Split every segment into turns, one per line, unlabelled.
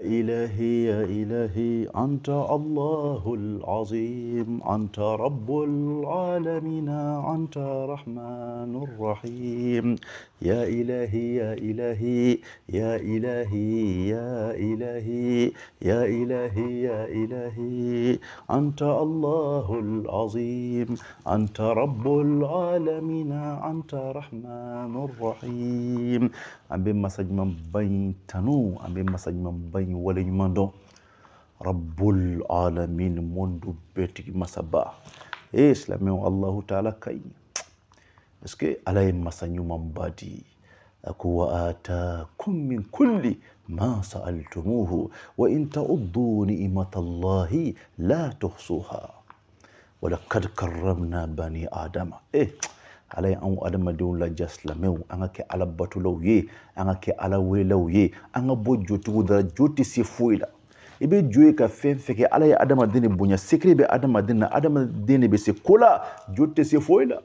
إلهي يا إلهي أنت الله العظيم أنت رب العالمين أنت رحمن الرحيم يا إلهي يا إلهي يا إلهي يا إلهي يا إلهي يا إلهي أنت الله العظيم أنت رب العالمين أنت رحمن الرحيم أم بمسج من بين تنو أم بمسج من بين ولي مندو رب العالمين مندو دو بيتك مسبا إيه سلامي الله تعالى كي eske ala masa ɲumanba di a ko wa min kulli ma saaltumuhu wa in tauddu nimatallahi la tuhsuha walakad karramna bani adama eh, ala ye adamadenw laja an ka kɛ ala batolaw ye an ka kɛ ala welelaw ye an ka bɔ jotigiw dara jo tɛ se foyi la i bɛ jo ye ka fɛn fɛn kɛ ala ye adamaden de bonya sekere bɛ adamaden na adamaden de bɛ se ko la jo tɛ se foyi la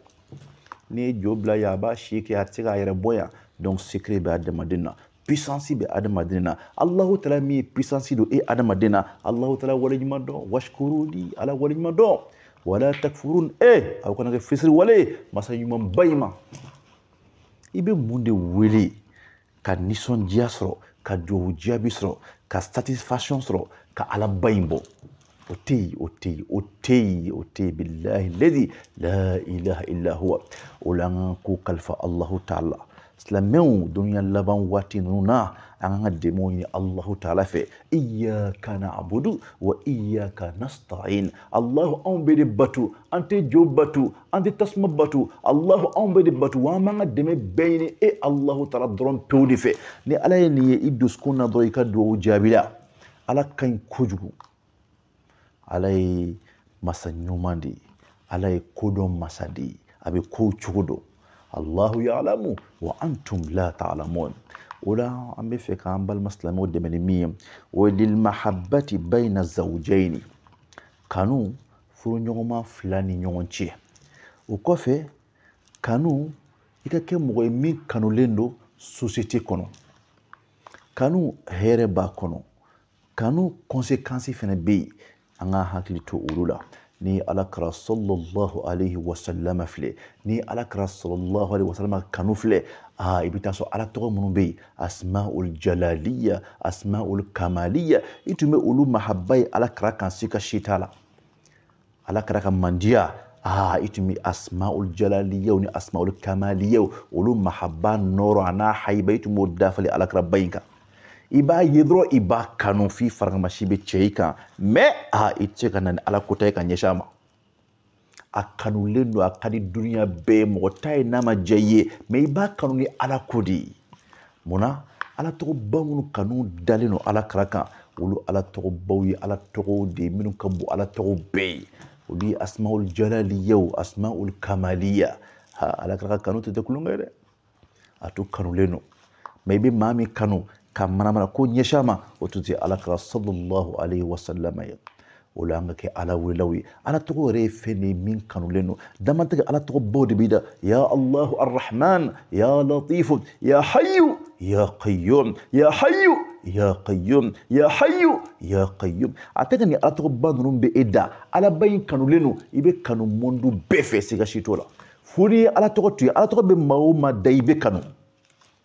n'i ye jo bila yan a b'a si kɛ a tɛ se k'a yɛrɛ bɔ yan donc secret bɛ adamaden na puissance bɛ adamaden na alahu taala min ye puissance don e adamaden na alahu taala waleɲuman dɔn wasukuruli ala waleɲuman dɔn wala takfurun e a bɛ kana kɛ fisiri wale masa ɲumanba in ma i bɛ mun de wele ka nisɔndiya sɔrɔ ka duwawu jaabi sɔrɔ ka satisfaction sɔrɔ ka alaba in bɔ أتي أتي أتي أتي بالله الذي لا إله إلا هو ولنكو قلف الله تعالى سلمو دنيا لبن واتنونا أنا الدموين الله تعالى في إياك نعبد وإياك نستعين الله أم بدبتو أنت جوبتو أنت تسمبتو الله أم بدبتو وما دم بين إيه الله تعالى درون بيودي في ني على ني إدوس كنا ضيكا دو جابلا على كان كجو ala masa ɲuman de alaye ala ye kodɔn masa de a be kow cogo dɔn allahu yalamu wa antum la talamun o la an bɛ fɛ k'an balima silamɛw dɛmɛ min ye lilmahabati bayna zawjaini kanu furuɲɔgɔnma fila ni ɲɔgɔn cɛ o kɔfɛ kanu i ka kɛ mɔgɔ ye min kanulen do sosiyete kɔnɔ kanu hɛrɛ b'a kɔnɔ kanu konsekansi fɛnɛ bɛ yen an ka hakili to olu ni alakira sallallahu alaihi wasallama filɛ ni alakira sallallahu alaihi wasallama kanu filɛ aa i bɛ taa sɔrɔ ala tɔgɔ minnu bɛ yen asmaul jalaliya asmaul kamaliya i tun bɛ olu mahaba ye alakira kan si ka si t'a la alakira ka mandiya aa i tun bɛ asmaul jalaliyaw ni asmaul kamaliyaw olu mahaba nɔrɔ a n'a hayiba i tun b'o dafalen alakira ba in kan i b'a ye dɔrɔn i b'a kanu f'i farakamasi bɛ cɛ i kan mɛ a i tɛ se ka na ala kota ye ka ɲɛsin a ma a kanulen don a ka di duniya bɛɛ mɔgɔ ta ye n'a ma diya i ye mɛ i b'a kanu ni ala ko de ye munna ala tɔgɔba minnu kanu dalen don ala kara kan olu ala tɔgɔbaw ye ala tɔgɔw de ye minnu ka bon ala tɔgɔw bɛɛ ye olu ye asmaul jalaliyaw asmaul kamaliya ha ala kara ka kanu tɛ tɛ kulonkɛ dɛ a to kanulen don mɛ i bɛ maa min kanu kam mana mana ko ɲɛsama o tun tɛ ala ka salallahu alayhi wasalama ye o la an ka kɛ ala welew ye ala tɔgɔ yɛrɛ ye fɛn de ye min kanulen don damatɛgɛ ala tɔgɔ baw de b'i da ya allahu arrahman ya latifu ya hayu ya qayyum ya hayu ya qayyum ya hayu ya qayyum a tɛ ka nin ala tɔgɔ ba ninnu bɛ e da ala ba in kanulen don i bɛ kanu mɔndu bɛɛ fɛ siga si t'o la fo n'i ye ala tɔgɔ to ye ala tɔgɔ bɛ maa o maa da i bɛ kanu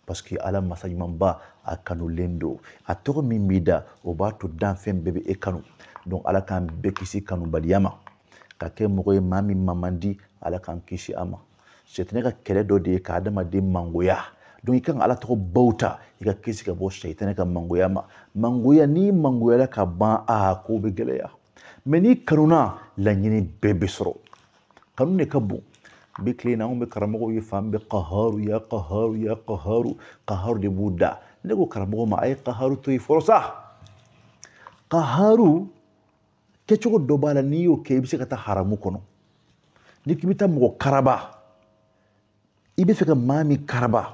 parce que ala masa ɲumanba a kanulen don a tɔgɔ min b'i da o b'a to danfɛn bɛɛ bɛ e kanu donc ala k'an bɛɛ kisi kanubaliya ma ka kɛ mɔgɔ ye maa min ma ala k'an kisi a ma sɛtɛnɛ ka kɛlɛ dɔ de ye ka adamaden mangoya donc i kan ka ala tɔgɔ baw ta i ka kisi ka bɔ sɛtɛnɛ ka mangoya ma mangoya n'i mangoyara ka ban a ko bɛ gɛlɛya mɛ n'i kanuna laɲini bɛɛ bɛ sɔrɔ kanu de ka bon bi tile na anw bɛ karamɔgɔw ye fan bɛɛ kaharu ya kaharu ya kaharu kaharu de b'u da nagu karamɔgɔ ma a ye kaharu to yen fɔlɔ sa kaharu kɛcogo dɔ haramu kɔnɔ n'i k'i karaba i ka maa karaba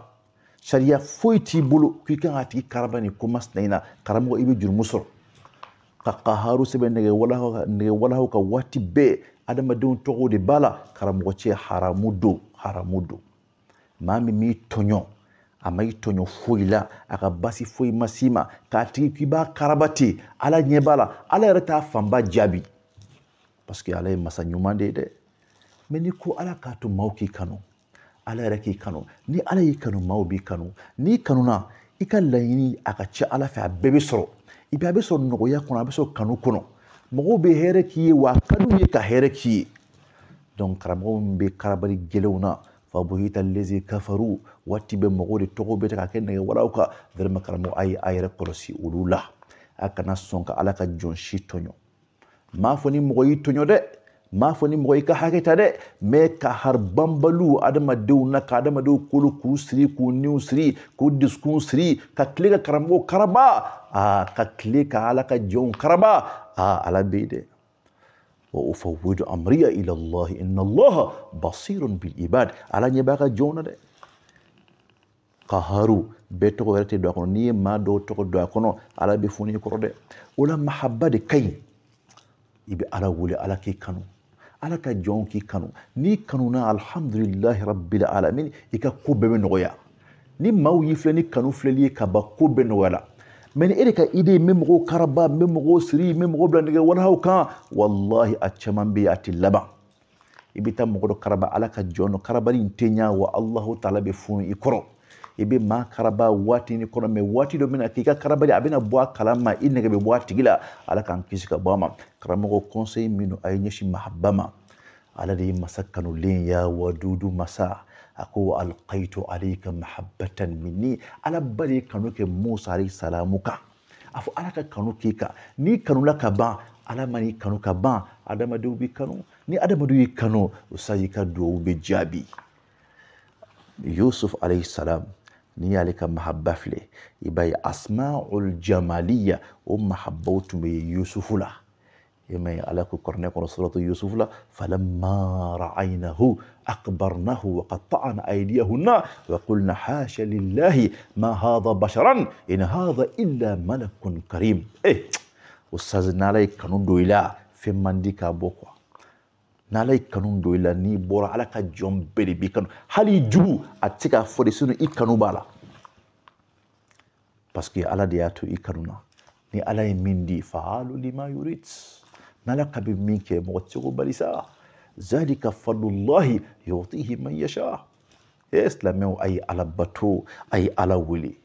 sariya foyi t'i bolo k'i kan ka karaba nin ko masina in na karamɔgɔ i bɛ jurumu sɔrɔ ka kaharu sɛbɛn ka waati bɛɛ adamadenw tɔgɔw de b'a la karamɔgɔ haramu don haramu don maa m'i tɔɲɔ a ma i tɔɲɔ basi foyi ma s'i ma k'a tigi k'i b'a karaba ala ɲɛ ala yɛrɛ t'a fanba jaabi paseke ala ye masa ɲuman de dɛ mɛ n'i ko ala k'a to maaw k'i kanu ala yɛrɛ k'i kanu ni ala y'i kanu maaw b'i kanu n'i kanuna i ka laɲini a ka ca ala fɛ a bɛɛ bɛ sɔrɔ i bɛ a bɛ sɔrɔ nɔgɔya kɔnɔ a bɛ sɔrɔ kanu kɔnɔ mɔgɔw bɛ hɛrɛ k'i ye wa a ye ka hɛrɛ k'i ye karamɔgɔ min bɛ karabali gɛlɛnw na fabuhita allazi kafaru waati bɛ mɔgɔw de tɔgɔ ta ka kɛ nɛgɛwaraw kan vraiment karamɔgɔ a ye a yɛrɛ kɔlɔsi olu la a kana sɔn ka ala ka jɔn si tɔɲɔ m'a fɔ ni ka hakɛ ta dɛ mɛ na ka adamadenw kolo k'u siri k'u niw siri k'u dusukun siri ka tile ka karaba aa ka tile ka ala karaba aa ala وأفوض أمري إلى الله إن الله بصير بالعباد على نباغا جونا ده قهروا بيتو غيرتي دو كونو ني ما دو تو دو كونو على بفوني كورو ده ولا محبة دي كاين يبي على ولي على كي كانوا على كا جون كي كانوا ني كانونا الحمد لله رب العالمين يكا كوبه نغويا ni maw y'i filɛ ni kanu filɛli ye ka ban ko bɛɛ nɔgɔya la mɛ ni e de ka ide min mɔgɔw karaba min mɔgɔw siri min mɔgɔw bila nɛgɛ walahaw kan walahi a caman bɛ yen a tɛ laban i bɛ taa mɔgɔ dɔ karaba ala ka jɔn dɔ karabali in tɛ ɲa wa alahu taala bɛ funu i kɔrɔ i bɛ maa karaba waati ni kɔnɔ mɛ waati dɔ bɛna k'i ka karabali a bɛna bɔ a kalan ma i nɛgɛ bɛ bɔ a tigi la ala k'an kisi ka bɔ a ma karamɔgɔ kɔnse min don a ye ɲɛsin mahaba ma ala de ye masa kanulen ya wadudu masa akuwa alqaitu alayka mahabbatan minni ala bari kanu ke musa alayhi salamu kan a fɔ ala ka n'i kanula ka ban ala n'i kanu ka ban b'i kanu ni adamadenw y'i kanu o ka duwawu bɛ jaabi yusuf alayhi salam n'i y'ale ka mahaba filɛ i b'a asmaul jamaliya o mahabaw tun bɛ يما عليك قرن سورة يوسف لا فلما رأينه أكبرنه وقطعنا أيديهن وقلنا حاشا لله ما هذا بشرا إن هذا إلا ملك كريم إيه أستاذ نالي كانون دويلا في منديكا بوكوا نالي كانون دويلا ني بورا على كجوم بيري بي كانون هل يجو أتيكا فوري سنو إي كانون بالا باسكي على دياتو إي كانونا ni ala ye min di faalu n'ala ka bɛ min kɛ bali sa zalika fadlullahi yutihi man yasha e silamɛw a ye ala bato a ala wele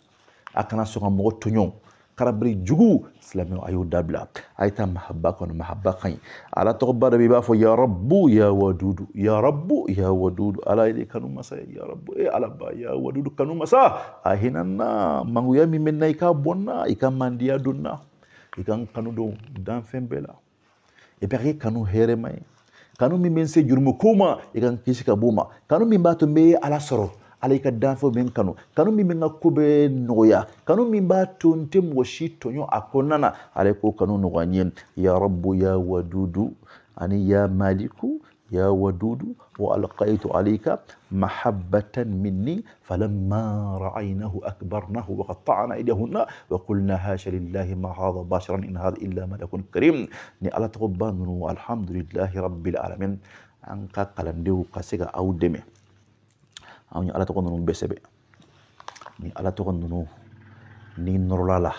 a kana sɔn ka mɔgɔ jugu silamɛw a y'o dabila a ye taa mahaba kɔnɔ ala tɔgɔba dɔ bɛ b'a fɔ ya rabu ya wadudu ya rabu ya wadudu ala ye kanu masa ya rabu e eh, ala ba ya wadudu kanu masa a hinɛ n na mangoya ka bɔ n mandiya don n kanu don danfɛn bɛɛ la i kanu here mai kanu mi mense jurmu se ikan ka kisi kabuma kanu mi bato me ala soro ala i ka danfɛnw kanu kanu min bɛ n noya kanu min b'a to n tonyo mɔgɔ si a na k'o kanu nɔgɔya n ya rabu ya wadudu ani ya maliku ya wadudu وألقيت عليك محبة مني فلما رأينه أكبرنه وقطعنا أيديهن وقلنا هاش لله ما هذا بشرا إن هذا إلا ملك كريم نألا تغبان والحمد لله رب العالمين أنك قلن ديو قسيك أو دمي أو نألا تغنون بسبي نألا تغنون نين رلالة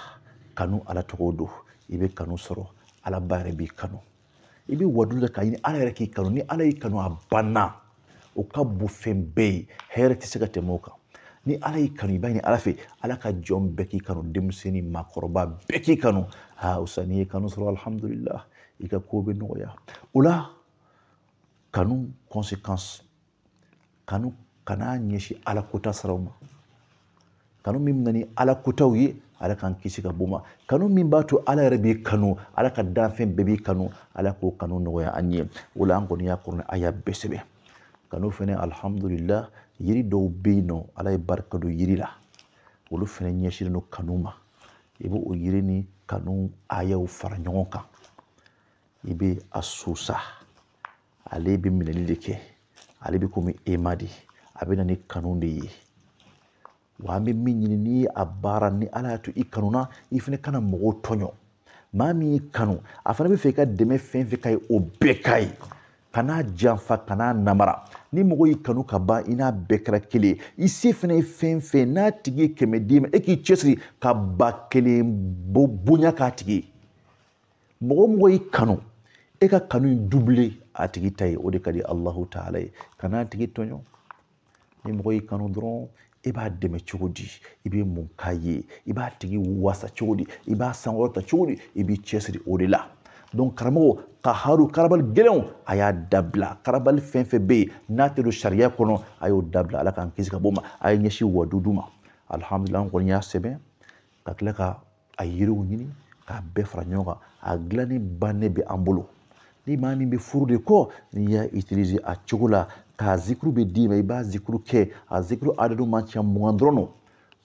كانوا ألا تغدو يبي كانوا سرو ألا باربي كانوا i bɛ wadu kɛ ka ɲini ala yɛrɛ k'i kanu ni ala y'i kanu a banna o ka bon fɛn bɛɛ ye hɛrɛ tɛ se ka tɛmɛ o kan ni ala y'i kanu i b'a ɲini ala fɛ ala ka jɔn bɛɛ k'i kanu denmisɛnnin maakɔrɔba bɛɛ k'i kanu aa o n'i ye kanu sɔrɔ alihamudulila i ka ko bɛ nɔgɔya o la kanu conséquence kanu kana ɲɛsin ala kota siraw ma kanu min bɛ na ni ala kotaw ye ala k'an kisi ka bɔ kanu min b'a to ala yɛrɛ b'i kanu ala ka danfɛn bɛɛ b'i kanu ala k'o kanu nɔgɔya an ye o la an kɔni y'a kɔrɔ a y'a bɛɛ sɛbɛn kanu fɛnɛ alihamudulila yiri dɔw bɛ yen nɔ ala ye barika don yiri la olu fɛnɛ ɲɛsinnen don kanu ma i bɛ o yiri ni kanu ayaw fara ɲɔgɔn kan i bɛ a susa ale bɛ minɛli de kɛ ale bɛ komi ema de a bɛ na ni kanu de ye wa an bɛ min ɲini n'i ye a baara ni ala y'a to i kanuna i fana kana mɔgɔw tɔɲɔ maa min y'i kanu a fana bɛ fɛ i ka dɛmɛ fɛn fɛn ka ye o bɛɛ ka ye kana janfa kana namara ni mɔgɔ y'i kanu ka ban i n'a bɛɛ kɛra kelen i se fana ye fɛn fɛn n'a tigi ye kɛmɛ d'i ma e k'i cɛsiri ka ba kelen bonya k'a tigi ye mɔgɔ mɔgɔ y'i kanu e ka kanu in dubile a tigi ta ye o de ka di allahu taala ye kana tigi tɔɲɔ ni mɔgɔ y'i kanu dɔrɔn e b'a dɛmɛ cogo di i bɛ mun k'a ye i b'a tigi wasa cogo di i b'a sankɔrɔta cogo di i b'i cɛsiri o de la karamɔgɔ ka haru karabali gɛlɛnw a y'a dabila karabali fɛn fɛn bɛ yen n'a tɛ don sariya kɔnɔ a y'o dabila ala k'an kisi ka bɔ ma a ye ɲɛsin wadudu ma alihamudulila an kɔni y'a sɛbɛn ka tila ka a yiriw ɲini k'a bɛɛ fara ɲɔgɔn kan a dilanni bannen bɛ an bolo ni maa min bɛ furu de kɔ n'i y'a a cogo la k'a zikuru bɛ d'i ma i b'a zikuru kɛ a zikuru adadu man ca mugan dɔrɔn no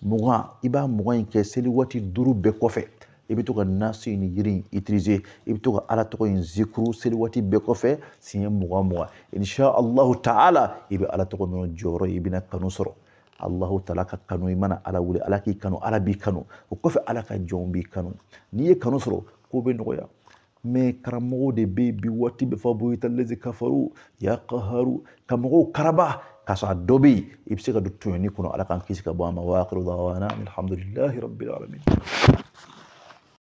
mugan i b'a mugan in kɛ seli waati duuru bɛɛ kɔfɛ i bɛ to ka naso ni yiri in itirize i bɛ to ka ala tɔgɔ in zikuru seli waati bɛɛ kɔfɛ siɲɛ mugan mugan insha allahu ta'ala i bɛ ala tɔgɔ ninnu jɔyɔrɔ i bɛna kanu sɔrɔ allahu taala ka kanu i mana ala wele ala k'i kanu ala b'i kanu o kɔfɛ ala ka jɔnw b'i kanu n'i ye kanu sɔrɔ ko bɛ nɔgɔya مي كرمو دي بيبي واتي بفابويت الذي كفرو يا قهرو كمغو كربا كاسا دوبي يبسيغا دو توني كونو على كان كيسكا بواما واقر ضوانا الحمد لله رب العالمين